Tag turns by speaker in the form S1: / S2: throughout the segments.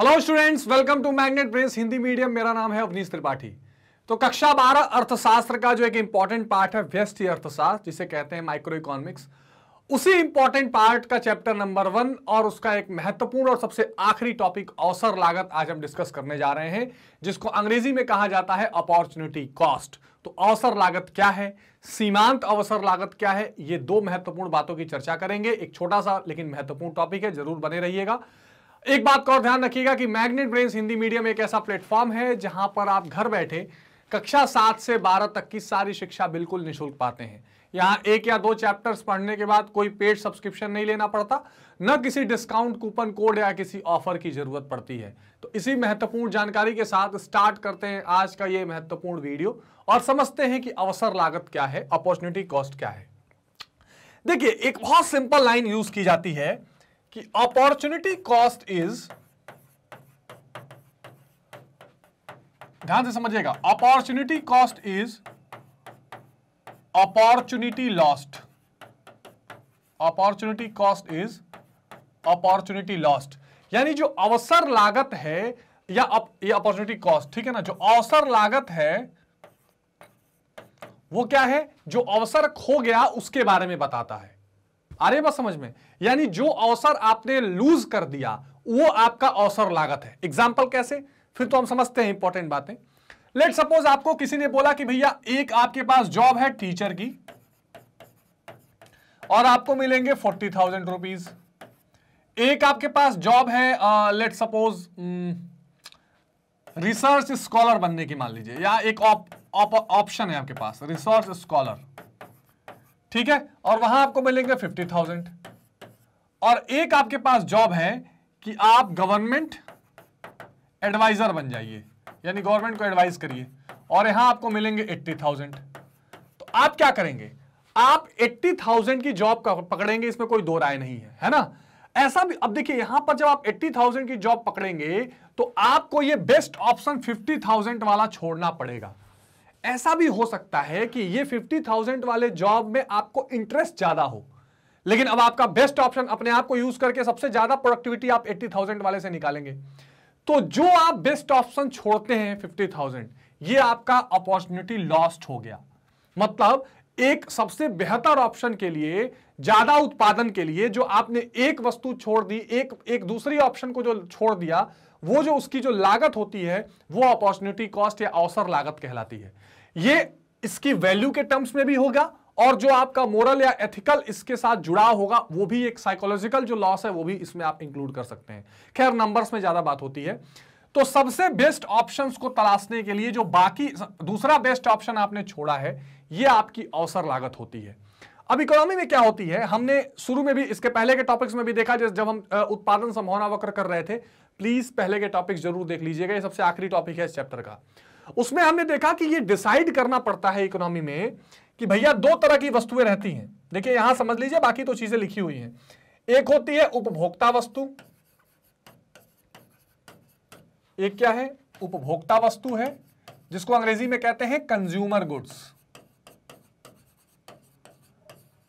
S1: hello students welcome to magnet press Hindi medium मेरा नाम है अवनीश त्रिपाठी तो कक्षा बारह अर्थशास्त्र का जो एक इंपॉर्टेंट पार्ट है व्यस्त अर्थशास्त्र जिसे कहते हैं माइक्रो इकोनॉमिक्स उसी इंपॉर्टेंट पार्ट का चैप्टर नंबर वन और उसका एक महत्वपूर्ण और सबसे आखिरी टॉपिक अवसर लागत आज हम डिस्कस करने जा रहे हैं जिसको अंग्रेजी में कहा जाता है अपॉर्चुनिटी कॉस्ट तो अवसर लागत क्या है सीमांत अवसर लागत क्या है ये दो महत्वपूर्ण बातों की चर्चा करेंगे एक छोटा सा लेकिन महत्वपूर्ण टॉपिक है जरूर बने रहिएगा एक बात का और ध्यान रखिएगा कि मैग्नेट ब्रेन्स हिंदी मीडियम एक ऐसा प्लेटफॉर्म है जहां पर आप घर बैठे कक्षा सात से बारह तक की सारी शिक्षा बिल्कुल निःशुल्क पाते हैं यहाँ एक या दो चैप्टर्स पढ़ने के बाद कोई पेड सब्सक्रिप्शन नहीं लेना पड़ता न किसी डिस्काउंट कूपन कोड या किसी ऑफर की जरूरत पड़ती है तो इसी महत्वपूर्ण जानकारी के साथ स्टार्ट करते हैं आज का ये महत्वपूर्ण वीडियो और समझते हैं कि अवसर लागत क्या है अपॉर्चुनिटी कॉस्ट क्या है देखिए एक बहुत सिंपल लाइन यूज की जाती है कि अपॉर्चुनिटी कॉस्ट इज ध्यान से समझिएगा opportunity cost is opportunity lost opportunity cost is opportunity lost यानी जो अवसर लागत है या अप, ये अपॉर्चुनिटी कॉस्ट ठीक है ना जो अवसर लागत है वो क्या है जो अवसर खो गया उसके बारे में बताता है अरे बस समझ में यानी जो अवसर आपने लूज कर दिया वो आपका अवसर लागत है एग्जाम्पल कैसे फिर तो हम समझते हैं इंपॉर्टेंट बातें लेट सपोज आपको किसी ने बोला कि भैया एक आपके पास जॉब है टीचर की और आपको मिलेंगे फोर्टी थाउजेंड रुपीज एक आपके पास जॉब है लेट सपोज रिसर्च स्कॉलर बनने की मान लीजिए या एक ऑप्शन है आपके पास रिसर्च स्कॉलर ठीक है और वहां आपको मिलेंगे फिफ्टी थाउजेंड और एक आपके पास जॉब है कि आप गवर्नमेंट एडवाइजर बन जाइए यानी गवर्नमेंट को एडवाइज करिए और यहां आपको मिलेंगे एट्टी थाउजेंड तो आप क्या करेंगे आप एट्टी थाउजेंड की जॉब पकड़ेंगे इसमें कोई दो राय नहीं है है ना ऐसा भी अब देखिए यहां पर जब आप एट्टी थाउजेंड की जॉब पकड़ेंगे तो आपको ये बेस्ट ऑप्शन फिफ्टी थाउजेंड वाला छोड़ना पड़ेगा ऐसा भी हो सकता है कि ये फिफ्टी थाउजेंड वाले जॉब में आपको इंटरेस्ट ज्यादा हो लेकिन अब आपका बेस्ट ऑप्शन अपने आप को यूज करके सबसे ज्यादा प्रोडक्टिविटी आप एट्टी थाउजेंड वाले से निकालेंगे तो जो आप बेस्ट ऑप्शन छोड़ते हैं फिफ्टी थाउजेंड ये आपका अपॉर्चुनिटी लॉस्ट हो गया मतलब एक सबसे बेहतर ऑप्शन के लिए ज्यादा उत्पादन के लिए जो आपने एक वस्तु छोड़ दी एक एक दूसरी ऑप्शन को जो छोड़ दिया वो जो उसकी जो लागत होती है वो अपॉर्चुनिटी कॉस्ट या अवसर लागत कहलाती है ये इसकी वैल्यू के टर्म्स में भी होगा और जो आपका मोरल या एथिकल इसके साथ जुड़ा होगा वो भी एक साइकोलॉजिकल जो लॉस है वो भी इसमें आप इंक्लूड कर सकते हैं खैर नंबर्स में ज़्यादा बात होती है तो सबसे बेस्ट ऑप्शंस को तलाशने के लिए जो बाकी दूसरा बेस्ट ऑप्शन आपने छोड़ा है ये आपकी अवसर लागत होती है अब इकोनॉमी में क्या होती है हमने शुरू में भी इसके पहले के टॉपिक्स में भी देखा जब हम उत्पादन संभावना वक्र कर रहे थे प्लीज पहले के टॉपिक जरूर देख लीजिएगा ये सबसे आखिरी टॉपिक है इस चैप्टर का उसमें हमने देखा कि ये डिसाइड करना पड़ता है इकोनॉमी में कि भैया दो तरह की वस्तुएं रहती हैं देखिए यहां समझ लीजिए बाकी तो चीजें लिखी हुई हैं एक होती है उपभोक्ता वस्तु एक क्या है उपभोक्ता वस्तु है जिसको अंग्रेजी में कहते हैं कंज्यूमर गुड्स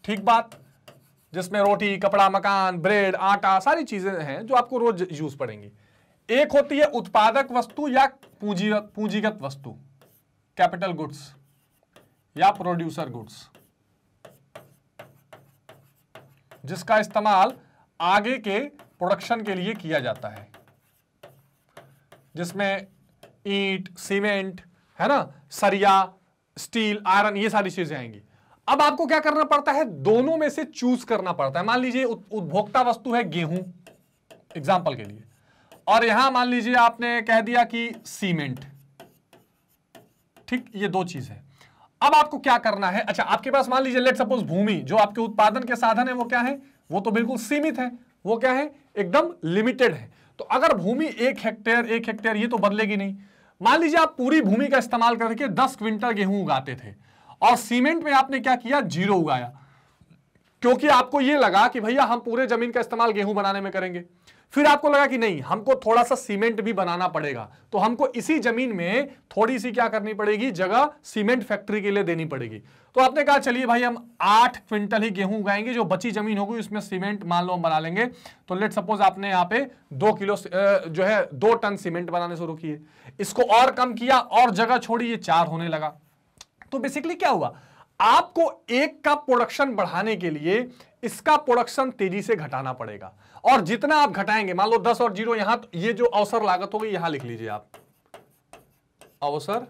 S1: ठीक बात जिसमें रोटी कपड़ा मकान ब्रेड आटा सारी चीजें हैं जो आपको रोज यूज पड़ेंगी एक होती है उत्पादक वस्तु या पूंजी पूंजीगत वस्तु कैपिटल गुड्स या प्रोड्यूसर गुड्स जिसका इस्तेमाल आगे के प्रोडक्शन के लिए किया जाता है जिसमें ईंट सीमेंट है ना सरिया स्टील आयरन ये सारी चीजें आएंगी अब आपको क्या करना पड़ता है दोनों में से चूज करना पड़ता है मान लीजिए उपभोक्ता वस्तु है गेहूं एग्जाम्पल के लिए और यहां मान लीजिए आपने कह दिया कि सीमेंट ठीक ये दो चीज है अब आपको क्या करना है अच्छा आपके पास मान लीजिए लेट सपोज भूमि जो आपके उत्पादन के साधन है वो क्या है वो तो बिल्कुल सीमित है वो क्या है एकदम लिमिटेड है तो अगर भूमि एक हेक्टेयर एक हेक्टेयर ये तो बदलेगी नहीं मान लीजिए आप पूरी भूमि का इस्तेमाल करके दस क्विंटल गेहूं उगाते थे और सीमेंट में आपने क्या किया जीरो उगाया क्योंकि आपको यह लगा कि भैया हम पूरे जमीन का इस्तेमाल गेहूं बनाने में करेंगे फिर आपको लगा कि नहीं हमको थोड़ा सा सीमेंट भी बनाना पड़ेगा तो हमको इसी जमीन में थोड़ी सी क्या करनी पड़ेगी जगह सीमेंट फैक्ट्री के लिए देनी पड़ेगी तो आपने कहा चलिए भाई हम आठ क्विंटल ही गेहूं उगाएंगे जो बची जमीन होगी उसमें सीमेंट मान लो हम बना लेंगे तो लेट सपोज आपने यहां पे दो किलो जो है दो टन सीमेंट बनाने शुरू किए इसको और कम किया और जगह छोड़ी ये चार होने लगा तो बेसिकली क्या हुआ आपको एक का प्रोडक्शन बढ़ाने के लिए इसका प्रोडक्शन तेजी से घटाना पड़ेगा और जितना आप घटाएंगे मान लो दस और जीरो यहां तो ये जो अवसर लागत होगी यहां लिख लीजिए आप अवसर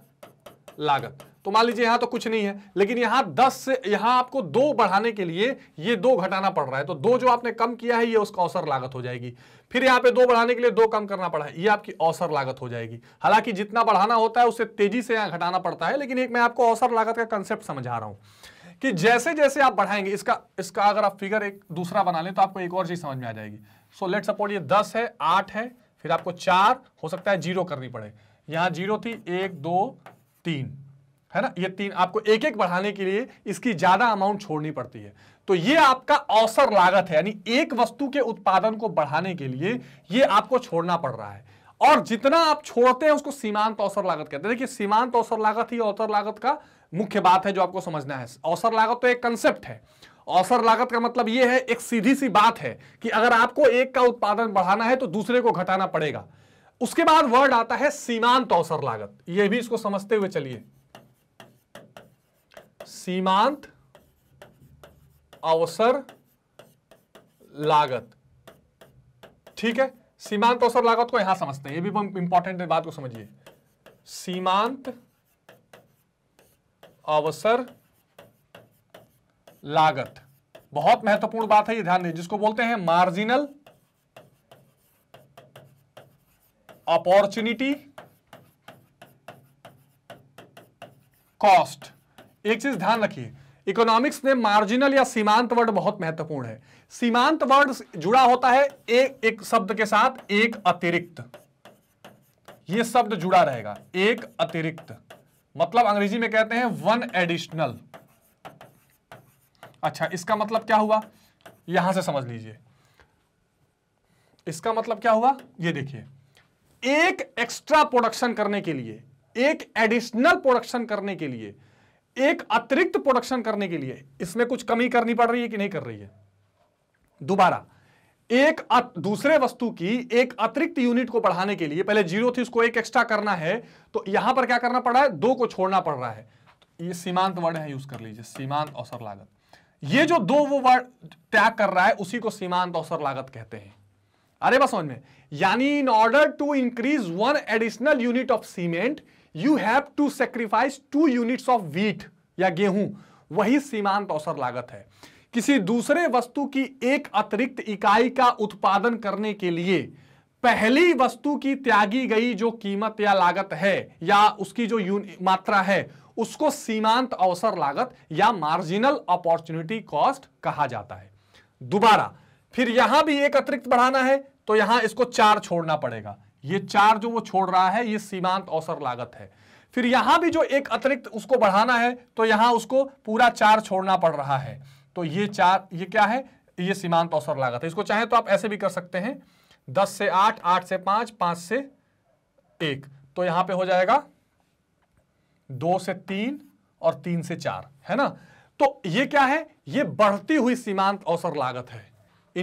S1: लागत तो मान लीजिए यहां तो कुछ नहीं है लेकिन यहां दस से यहां आपको दो बढ़ाने के लिए ये दो घटाना पड़ रहा है तो दो जो आपने कम किया है ये उसका औसर लागत हो जाएगी फिर यहां पे दो बढ़ाने के लिए दो कम करना पड़ा है ये आपकी औसर लागत हो जाएगी हालांकि जितना बढ़ाना होता है उसे तेजी से यहां घटाना पड़ता है लेकिन एक मैं आपको औसर लागत का कंसेप्ट समझा रहा हूं कि जैसे जैसे आप बढ़ाएंगे इसका इसका अगर आप फिगर एक दूसरा बना लें तो आपको एक और चीज समझ में आ जाएगी सो लेट सपोर्ट ये दस है आठ है फिर आपको चार हो सकता है जीरो करनी पड़े यहां जीरो थी एक दो तीन है ना ये तीन आपको एक एक बढ़ाने के लिए इसकी ज्यादा अमाउंट छोड़नी पड़ती है तो ये आपका अवसर लागत है यानी एक वस्तु के उत्पादन को बढ़ाने के लिए ये आपको छोड़ना पड़ रहा है और जितना आप छोड़ते हैं उसको सीमांत अवसर लागत कहते हैं देखिए सीमांत अवसर लागत ही अवसर लागत का मुख्य बात है जो आपको समझना है अवसर लागत तो एक कंसेप्ट है अवसर लागत का मतलब यह है एक सीधी सी बात है कि अगर आपको एक का उत्पादन बढ़ाना है तो दूसरे को घटाना पड़ेगा उसके बाद वर्ड आता है सीमांत अवसर लागत यह भी इसको समझते हुए चलिए सीमांत अवसर लागत ठीक है सीमांत अवसर लागत को यहां समझते हैं ये भी इंपॉर्टेंट बात को समझिए सीमांत अवसर लागत बहुत महत्वपूर्ण बात है ये ध्यान दें जिसको बोलते हैं मार्जिनल अपॉर्चुनिटी कॉस्ट एक चीज ध्यान रखिए इकोनॉमिक्स में मार्जिनल या सीमांत वर्ड बहुत महत्वपूर्ण है सीमांत वर्ड जुड़ा होता है एक एक शब्द के साथ एक अतिरिक्त यह शब्द जुड़ा रहेगा एक अतिरिक्त मतलब अंग्रेजी में कहते हैं वन एडिशनल अच्छा इसका मतलब क्या हुआ यहां से समझ लीजिए इसका मतलब क्या हुआ ये देखिए एक एक्स्ट्रा प्रोडक्शन करने के लिए एक एडिशनल प्रोडक्शन करने के लिए एक अतिरिक्त प्रोडक्शन करने के लिए इसमें कुछ कमी करनी पड़ रही है कि नहीं कर रही है दोबारा एक दूसरे वस्तु की एक अतिरिक्त यूनिट को बढ़ाने के लिए पहले जीरो थी उसको एक एक्स्ट्रा करना है तो यहां पर क्या करना पड़ रहा है दो को छोड़ना पड़ रहा है तो ये सीमांत वर्ड है यूज कर लीजिए सीमांत अवसर लागत ये जो दो वो वर्ड त्याग कर रहा है उसी को सीमांत औसर लागत कहते हैं अरे बस समझ में यानी in order to increase one additional unit of cement you have to sacrifice two units of wheat या गेहूं वही सीमांत अवसर लागत है किसी दूसरे वस्तु की एक अतिरिक्त इकाई का उत्पादन करने के लिए पहली वस्तु की त्यागी गई जो कीमत या लागत है या उसकी जो मात्रा है उसको सीमांत अवसर लागत या मार्जिनल अपॉर्चुनिटी कॉस्ट कहा जाता है दोबारा फिर यहां भी एक अतिरिक्त बढ़ाना है तो यहां इसको चार छोड़ना पड़ेगा ये चार जो वो छोड़ रहा है ये सीमांत अवसर लागत है फिर यहां भी जो एक अतिरिक्त उसको बढ़ाना है तो यहां उसको पूरा चार छोड़ना पड़ रहा है तो ये चार ये क्या है ये सीमांत अवसर लागत है इसको चाहे तो आप ऐसे भी कर सकते हैं दस से आठ आठ से पांच पांच से एक तो यहां पे हो जाएगा दो से तीन और तीन से चार है ना तो ये क्या है ये बढ़ती हुई सीमांत अवसर लागत है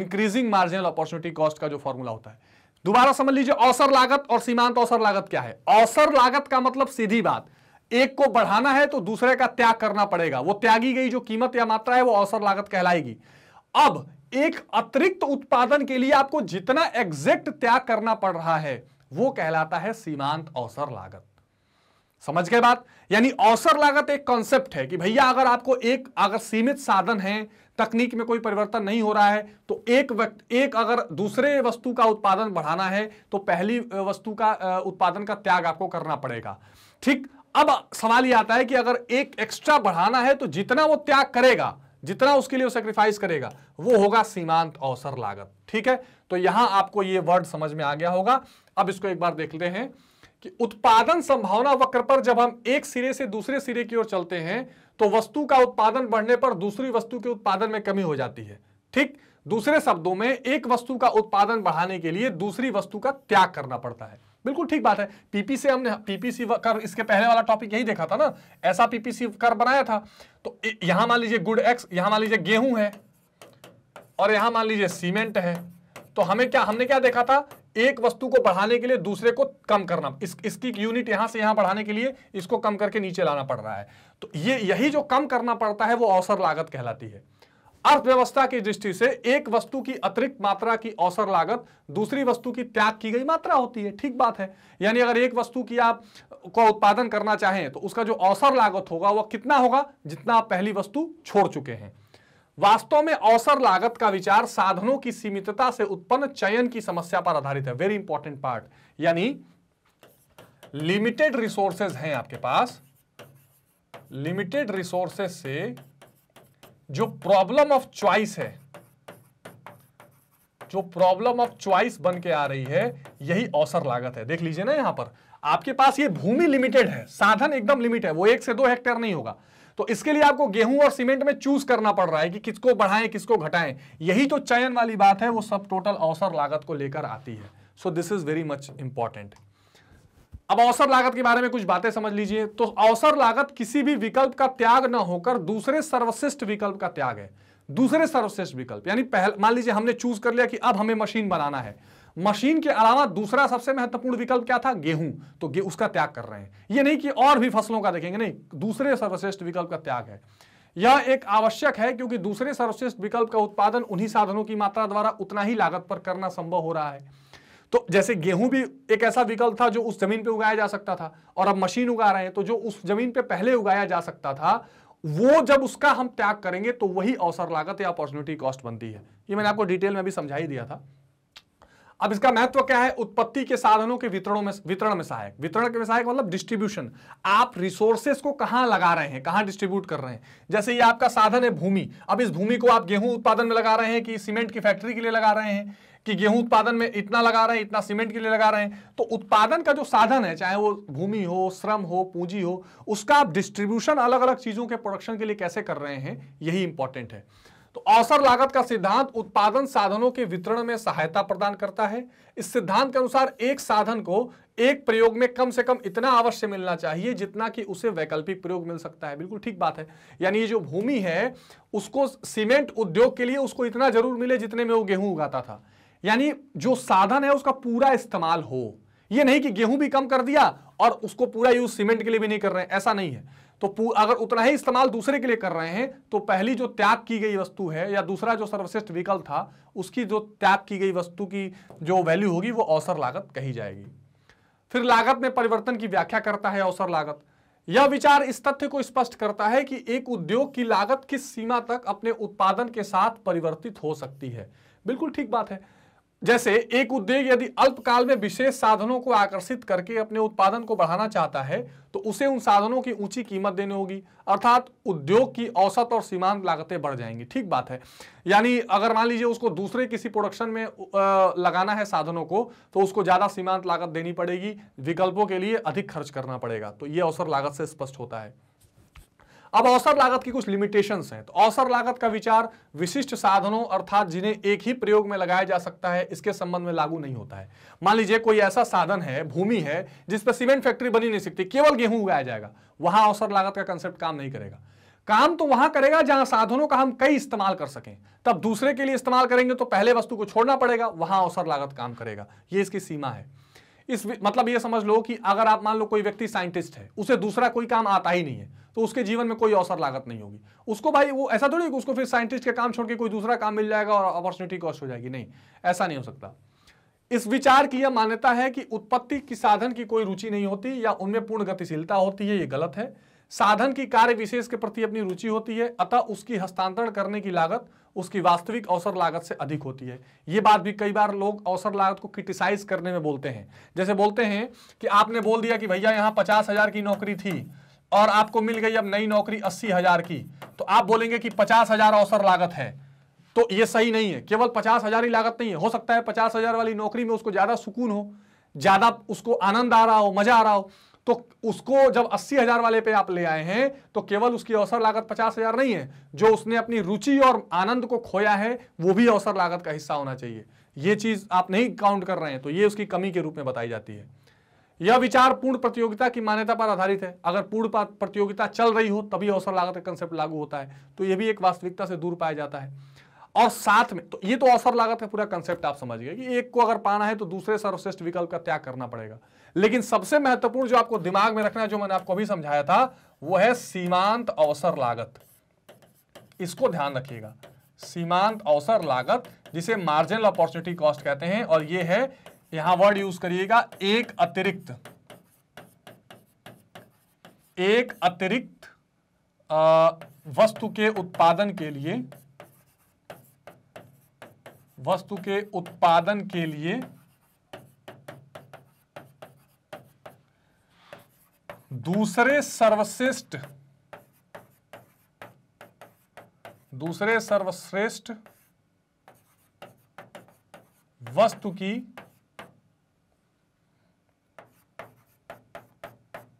S1: इंक्रीजिंग मार्जिनल अपॉर्चुनिटी कॉस्ट का जो फॉर्मूला होता है दोबारा समझ लीजिए औसर लागत और सीमांत अवसर लागत क्या है औसर लागत का मतलब सीधी बात एक को बढ़ाना है तो दूसरे का त्याग करना पड़ेगा वो त्यागी गई जो कीमत या मात्रा है वो अवसर लागत कहलाएगी अब एक अतिरिक्त उत्पादन के लिए आपको जितना एग्जैक्ट त्याग करना पड़ रहा है वो कहलाता है सीमांत अवसर लागत समझ गए बात यानी अवसर लागत एक कॉन्सेप्ट है कि भैया अगर आपको एक अगर सीमित साधन है तकनीक में कोई परिवर्तन नहीं हो रहा है तो एक व्यक्ति एक अगर दूसरे वस्तु का उत्पादन बढ़ाना है तो पहली वस्तु का उत्पादन का त्याग आपको करना पड़ेगा ठीक अब सवाल यह आता है कि अगर एक एक्स्ट्रा बढ़ाना है तो जितना वो त्याग करेगा जितना उसके लिए वो सेक्रीफाइस करेगा वो होगा सीमांत अवसर लागत ठीक है तो यहां आपको ये वर्ड समझ में आ गया होगा अब इसको एक बार देख लेते हैं कि उत्पादन संभावना वक्र पर जब हम एक सिरे से दूसरे सिरे की ओर चलते हैं तो वस्तु का उत्पादन बढ़ने पर दूसरी वस्तु के उत्पादन में कमी हो जाती है ठीक दूसरे शब्दों में एक वस्तु का उत्पादन बढ़ाने के लिए दूसरी वस्तु का त्याग करना पड़ता है बिल्कुल ठीक बात है पीपी से हमने पीपीसी कर इसके पहले वाला टॉपिक यही देखा था ना ऐसा पीपीसी कर बनाया था तो यहां मान लीजिए गुड एक्स यहां मान लीजिए गेहूं है और यहां मान लीजिए सीमेंट है तो हमें क्या हमने क्या देखा था एक वस्तु को बढ़ाने के लिए दूसरे को कम करना इस, इसकी यूनिट यहां से यहां बढ़ाने के लिए इसको कम करके नीचे लाना पड़ रहा है तो ये यही जो कम करना पड़ता है वो अवसर लागत कहलाती है अर्थव्यवस्था की दृष्टि से एक वस्तु की अतिरिक्त मात्रा की अवसर लागत दूसरी वस्तु की त्याग की गई मात्रा होती है ठीक बात है यानी अगर एक वस्तु की आप का उत्पादन करना चाहें तो उसका जो अवसर लागत होगा वह कितना होगा जितना आप पहली वस्तु छोड़ चुके हैं वास्तव में अवसर लागत का विचार साधनों की सीमितता से उत्पन्न चयन की समस्या पर आधारित है वेरी इंपॉर्टेंट पार्ट यानी लिमिटेड रिसोर्सेज हैं आपके पास लिमिटेड रिसोर्सेज से जो प्रॉब्लम ऑफ चॉइस है जो प्रॉब्लम ऑफ चॉइस बन के आ रही है यही अवसर लागत है देख लीजिए ना यहां पर आपके पास ये भूमि लिमिटेड है साधन एकदम लिमिट है वो एक से दो हेक्टेयर नहीं होगा तो इसके लिए आपको गेहूं और सीमेंट में चूज करना पड़ रहा है कि किसको बढ़ाएं किसको घटाएं यही जो तो चयन वाली बात है वो सब टोटल अवसर लागत को लेकर आती है so this is very much important अब अवसर लागत के बारे में कुछ बातें समझ लीजिए तो अवसर लागत किसी भी विकल्प का त्याग न होकर दूसरे सर्वश्रेष्ठ विकल्प का त्याग है दूसरे सर्वश्रेष्ठ विकल्प यानी पहले मान लीजिए हमने चूज कर लिया कि अब हमें मशीन बनाना है मशीन के अलावा दूसरा सबसे महत्वपूर्ण विकल्प क्या था गेहूं तो गे, उसका त्याग कर रहे हैं ये नहीं कि और भी फसलों का देखेंगे नहीं दूसरे सर्वश्रेष्ठ विकल्प का त्याग है यह एक आवश्यक है क्योंकि दूसरे सर्वश्रेष्ठ विकल्प का उत्पादन उन्हीं साधनों की मात्रा द्वारा उतना ही लागत पर करना संभव हो रहा है तो जैसे गेहूं भी एक ऐसा विकल्प था जो उस जमीन पे उगाया जा सकता था और अब मशीन उगा रहे हैं तो जो उस जमीन पे पहले उगाया जा सकता था वो जब उसका हम त्याग करेंगे तो वही अवसर लागत या अपॉर्चुनिटी कॉस्ट बनती है ये मैंने आपको डिटेल में भी समझा ही दिया था अब इसका महत्व क्या है उत्पत्ति के साधनों के वितरणों में वितरण में सहायक वितरण के सहायक मतलब डिस्ट्रीब्यूशन आप रिसोर्सेस को कहां लगा रहे हैं कहां डिस्ट्रीब्यूट कर रहे हैं जैसे ये आपका साधन है भूमि अब इस भूमि को आप गेहूं उत्पादन में लगा रहे हैं कि सीमेंट की फैक्ट्री के लिए लगा रहे हैं कि गेहूं उत्पादन में इतना लगा रहे हैं इतना सीमेंट के लिए लगा रहे हैं तो उत्पादन का जो साधन है चाहे वो भूमि हो श्रम हो पूंजी हो उसका आप डिस्ट्रीब्यूशन अलग अलग चीजों के प्रोडक्शन के लिए कैसे कर रहे हैं यही इंपॉर्टेंट है तो अवसर लागत का सिद्धांत उत्पादन साधनों के वितरण में सहायता प्रदान करता है इस सिद्धांत के अनुसार एक साधन को एक प्रयोग में कम से कम इतना अवश्य मिलना चाहिए जितना कि उसे वैकल्पिक प्रयोग मिल सकता है बिल्कुल ठीक बात है यानी ये जो भूमि है उसको सीमेंट उद्योग के लिए उसको इतना जरूर मिले जितने में वो गेहूं उगाता था यानी जो साधन है उसका पूरा इस्तेमाल हो ये नहीं कि गेहूं भी कम कर दिया और उसको पूरा यूज सीमेंट के लिए भी नहीं कर रहे ऐसा नहीं है तो अगर उतना ही इस्तेमाल दूसरे के लिए कर रहे हैं तो पहली जो त्याग की गई वस्तु है या दूसरा जो सर्वश्रेष्ठ विकल्प था उसकी जो त्याग की गई वस्तु की जो वैल्यू होगी वो अवसर लागत कही जाएगी फिर लागत में परिवर्तन की व्याख्या करता है अवसर लागत यह विचार इस तथ्य को स्पष्ट करता है कि एक उद्योग की लागत किस सीमा तक अपने उत्पादन के साथ परिवर्तित हो सकती है बिल्कुल ठीक बात है जैसे एक उद्योग यदि अल्पकाल में विशेष साधनों को आकर्षित करके अपने उत्पादन को बढ़ाना चाहता है तो उसे उन साधनों की ऊंची कीमत देनी होगी अर्थात उद्योग की औसत और सीमांत लागतें बढ़ जाएंगी ठीक बात है यानी अगर मान लीजिए उसको दूसरे किसी प्रोडक्शन में लगाना है साधनों को तो उसको ज़्यादा सीमांत लागत देनी पड़ेगी विकल्पों के लिए अधिक खर्च करना पड़ेगा तो ये अवसर लागत से स्पष्ट होता है अब अवसर लागत की कुछ लिमिटेशंस हैं तो अवसर लागत का विचार विशिष्ट साधनों अर्थात जिन्हें एक ही प्रयोग में लगाया जा सकता है इसके संबंध में लागू नहीं होता है मान लीजिए कोई ऐसा साधन है भूमि है जिस पर सीमेंट फैक्ट्री बनी नहीं सकती केवल गेहूं उगाया जाएगा वहां अवसर लागत का कंसेप्ट काम नहीं करेगा काम तो वहां करेगा जहां साधनों का हम कई इस्तेमाल कर सकें तब दूसरे के लिए इस्तेमाल करेंगे तो पहले वस्तु को छोड़ना पड़ेगा वहां अवसर लागत काम करेगा ये इसकी सीमा है इस मतलब ये समझ लो कि अगर आप मान लो कोई व्यक्ति साइंटिस्ट है उसे दूसरा कोई काम आता ही नहीं है तो उसके जीवन में कोई अवसर लागत नहीं होगी उसको भाई वो ऐसा थोड़ी कि उसको फिर साइंटिस्ट के काम छोड़ के कोई दूसरा काम मिल जाएगा और अपॉर्चुनिटी कॉस्ट हो जाएगी नहीं ऐसा नहीं हो सकता इस विचार की यह मान्यता है कि उत्पत्ति की साधन की कोई रुचि नहीं होती या उनमें पूर्ण गतिशीलता होती है ये गलत है साधन की कार्य विशेष के प्रति अपनी रुचि होती है अतः उसकी हस्तांतरण करने की लागत उसकी वास्तविक अवसर लागत से अधिक होती है ये बात भी कई बार लोग अवसर लागत को क्रिटिसाइज करने में बोलते हैं जैसे बोलते हैं कि आपने बोल दिया कि भैया यहाँ पचास हजार की नौकरी थी और आपको मिल गई अब नई नौकरी अस्सी हजार की तो आप बोलेंगे कि पचास हजार अवसर लागत है तो ये सही नहीं है केवल पचास हजार ही लागत नहीं है हो सकता है पचास हजार वाली नौकरी में उसको ज्यादा सुकून हो ज्यादा उसको आनंद आ रहा हो मजा आ रहा हो तो उसको जब अस्सी हजार वाले पे आप ले आए हैं तो केवल उसकी अवसर लागत पचास हजार नहीं है जो उसने अपनी रुचि और आनंद को खोया है वो भी अवसर लागत का हिस्सा होना चाहिए ये चीज आप नहीं काउंट कर रहे हैं तो ये उसकी कमी के रूप में बताई जाती है यह विचार पूर्ण प्रतियोगिता की मान्यता पर आधारित है अगर पूर्ण प्रतियोगिता चल रही हो तभी अवसर लागत का कंसेप्ट लागू होता है तो यह भी एक वास्तविकता से दूर पाया जाता है और साथ में तो ये तो अवसर लागत का पूरा कंसेप्ट आप समझ गए कि एक को अगर पाना है तो दूसरे सर्वश्रेष्ठ विकल्प का त्याग करना पड़ेगा लेकिन सबसे महत्वपूर्ण जो आपको दिमाग में रखना है जो मैंने आपको अभी समझाया था वो है सीमांत अवसर लागत इसको ध्यान रखिएगा सीमांत अवसर लागत जिसे मार्जिनल अपॉर्चुनिटी कॉस्ट कहते हैं और यह है यहां वर्ड यूज करिएगा एक अतिरिक्त एक अतिरिक्त वस्तु के उत्पादन के लिए वस्तु के उत्पादन के लिए दूसरे सर्वश्रेष्ठ दूसरे सर्वश्रेष्ठ वस्तु की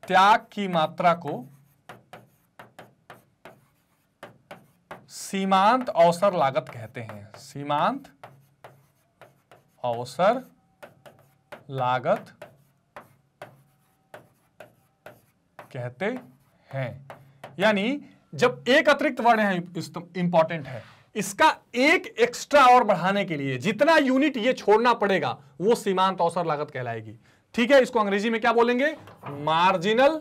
S1: त्याग की मात्रा को सीमांत अवसर लागत कहते हैं सीमांत अवसर लागत कहते हैं यानी जब एक अतिरिक्त वर्ण है इंपॉर्टेंट तो है इसका एक एक्स्ट्रा और बढ़ाने के लिए जितना यूनिट ये छोड़ना पड़ेगा वो सीमांत अवसर लागत कहलाएगी ठीक है इसको अंग्रेजी में क्या बोलेंगे मार्जिनल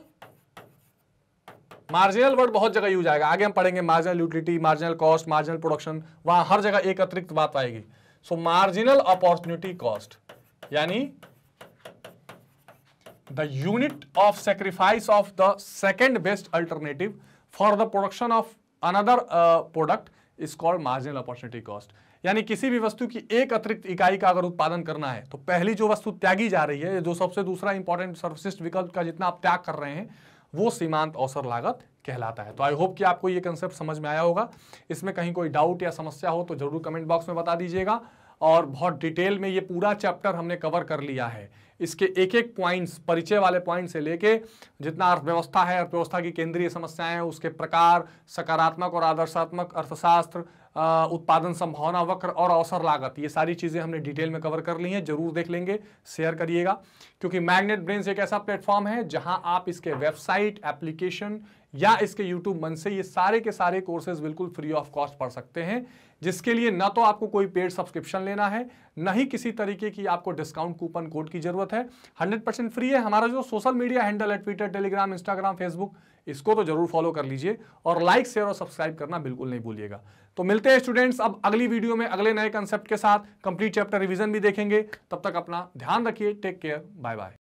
S1: मार्जिनल वर्ड बहुत जगह यूज आएगा आगे हम पढ़ेंगे marginal utility marginal cost marginal production वहां हर जगह एक अतिरिक्त बात आएगी सो मार्जिनल अपॉर्चुनिटी कॉस्ट यानी the unit of sacrifice of the second best alternative for the production of another product is called marginal opportunity cost यानी किसी भी वस्तु की एक अतिरिक्त इकाई का अगर उत्पादन करना है तो पहली जो वस्तु त्यागी जा रही है जो सबसे दूसरा इंपॉर्टेंट सर्वश्रेष्ठ विकल्प का जितना आप त्याग कर रहे हैं वो सीमांत अवसर लागत कहलाता है तो आई होप कि आपको ये कंसेप्ट समझ में आया होगा इसमें कहीं कोई डाउट या समस्या हो तो जरूर कमेंट बॉक्स में बता दीजिएगा और बहुत डिटेल में ये पूरा चैप्टर हमने कवर कर लिया है इसके एक एक पॉइंट्स परिचय वाले पॉइंट से लेके जितना अर्थव्यवस्था है अर्थव्यवस्था की केंद्रीय समस्याएं उसके प्रकार सकारात्मक और आदर्शात्मक अर्थशास्त्र उत्पादन संभावना वक्र और अवसर लागत ये सारी चीज़ें हमने डिटेल में कवर कर ली हैं जरूर देख लेंगे शेयर करिएगा क्योंकि मैग्नेट ब्रेन्स एक ऐसा प्लेटफॉर्म है जहां आप इसके वेबसाइट एप्लीकेशन या इसके यूट्यूब मंच से ये सारे के सारे कोर्सेज बिल्कुल फ्री ऑफ कॉस्ट पढ़ सकते हैं जिसके लिए ना तो आपको कोई पेड सब्सक्रिप्शन लेना है ना ही किसी तरीके की आपको डिस्काउंट कूपन कोड की जरूरत है 100% फ्री है हमारा जो सोशल मीडिया हैंडल है ट्विटर टेलीग्राम इंस्टाग्राम फेसबुक इसको तो जरूर फॉलो कर लीजिए और लाइक शेयर और सब्सक्राइब करना बिल्कुल नहीं भूलिएगा तो मिलते हैं स्टूडेंट्स अब अगली वीडियो में अगले नए कंसेप्ट के साथ कंप्लीट चैप्टर रिविजन भी देखेंगे तब तक अपना ध्यान रखिए टेक केयर बाय बाय